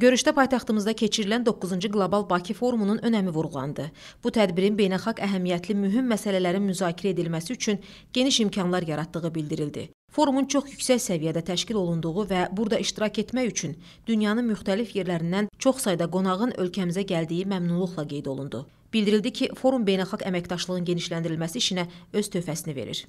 Görüşdə paytaxtımızda keçirilən 9-cu Qlobal Bakı Forumunun önəmi vurğulandı. Bu tədbirin beynəlxalq əhəmiyyətli mühüm məsələlərin müzakirə edilməsi üçün geniş imkanlar yaratdığı bildirildi. Forumun çox yüksək səviyyədə təşkil olunduğu və burada iştirak etmək üçün dünyanın müxtəlif yerlərindən çox sayda qonağın ölkəmizə gəldiyi məmnunluqla qeyd olundu. Bildirildi ki, forum beynəlxalq əməkdaşlığın genişləndirilməsi işinə öz töhfəsini verir.